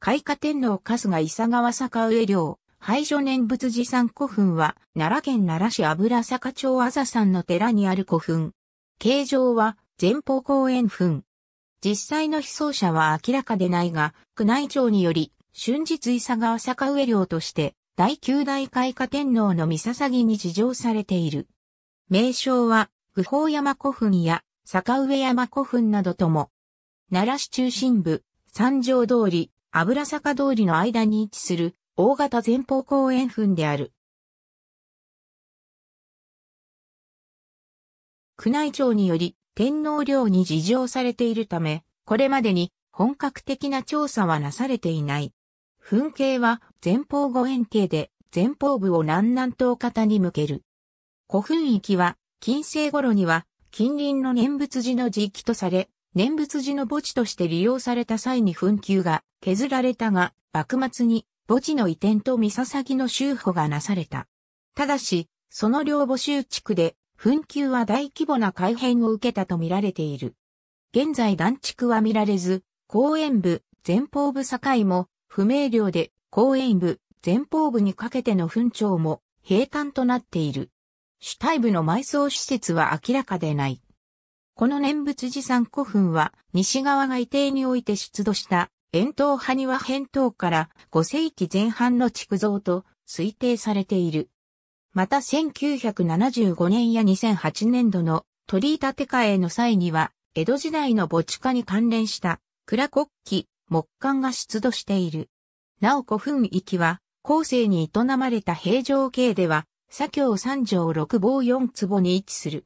開花天皇春日伊佐川坂上領、廃所念仏寺山古墳は、奈良県奈良市油坂町麻さ山の寺にある古墳。形状は、前方公園墳。実際の被葬者は明らかでないが、宮内庁により、春日伊佐川坂上領として、第九代開花天皇の三笹木に事情されている。名称は、具法山古墳や坂上山古墳などとも、奈良市中心部、三条通り、油坂通りの間に位置する大型前方後円墳である。宮内庁により天皇陵に事情されているため、これまでに本格的な調査はなされていない。墳形は前方後円形で前方部を南南東方に向ける。古墳域は近世頃には近隣の念仏寺の時期とされ、念仏寺の墓地として利用された際に墳丘が削られたが、幕末に墓地の移転と三笹の修補がなされた。ただし、その両墓集地区で、墳丘は大規模な改変を受けたと見られている。現在断地区は見られず、公園部、前方部境も不明瞭で、公園部、前方部にかけての墳長も平坦となっている。主体部の埋葬施設は明らかでない。この念仏寺山古墳は、西側が移定において出土した、円筒派庭は扁頭から5世紀前半の築造と推定されている。また1975年や2008年度の鳥居建て替えの際には、江戸時代の墓地化に関連した蔵国旗、木管が出土している。なお古墳域は、後世に営まれた平城系では、左京三条六坊四坪に位置する。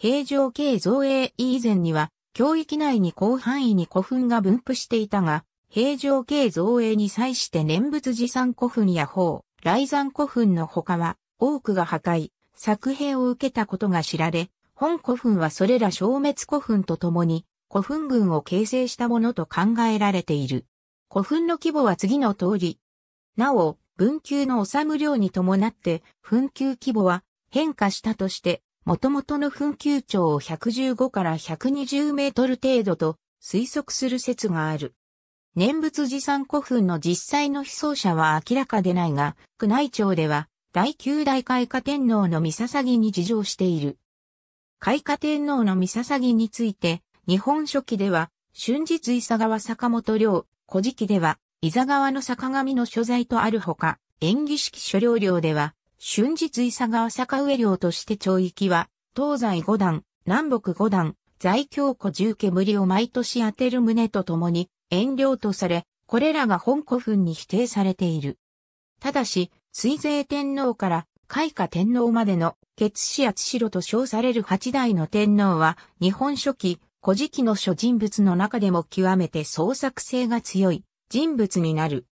平城系造営以前には、教域内に広範囲に古墳が分布していたが、平城系造営に際して念仏持参古墳や法、雷山古墳の他は、多くが破壊、作兵を受けたことが知られ、本古墳はそれら消滅古墳と共に、古墳群を形成したものと考えられている。古墳の規模は次の通り。なお、文久の治む量に伴って、墳丘規模は変化したとして、元々の墳丘長を115から120メートル程度と推測する説がある。念仏持参古墳の実際の被葬者は明らかでないが、宮内庁では、第9代開化天皇の三捧木に事情している。開化天皇の三捧木について、日本書紀では、春日伊佐川坂本領、古事記では、伊佐川の坂上の所在とあるほか、演技式所領領では、春日伊佐川坂上領として町域は、東西五段、南北五段、在京湖十煙を毎年当てる旨とともに、遠慮とされ、これらが本古墳に否定されている。ただし、水税天皇から開花天皇までの、血死や千代と称される八代の天皇は、日本初期、古事記の諸人物の中でも極めて創作性が強い人物になる。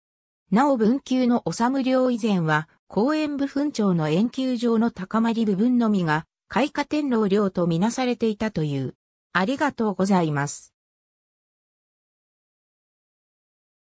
なお文久の治領以前は、公園部分長の円球状の高まり部分のみが、開花天皇陵とみなされていたという。ありがとうございます。